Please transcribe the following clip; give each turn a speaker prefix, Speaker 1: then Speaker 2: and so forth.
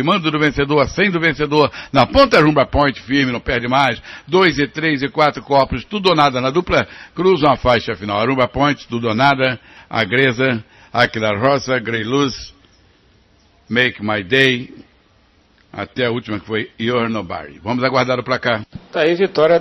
Speaker 1: aproximando do vencedor, sem do vencedor, na ponta rumba point firme, não perde mais, dois e três e quatro corpos, tudo ou nada na dupla, cruzam a faixa final. Arumba Point, tudo ou nada, Agresa, Aquila Roça, Grey Luz, Make My Day, até a última que foi Your Nobody. Vamos aguardar o placar.
Speaker 2: Tá aí, vitória.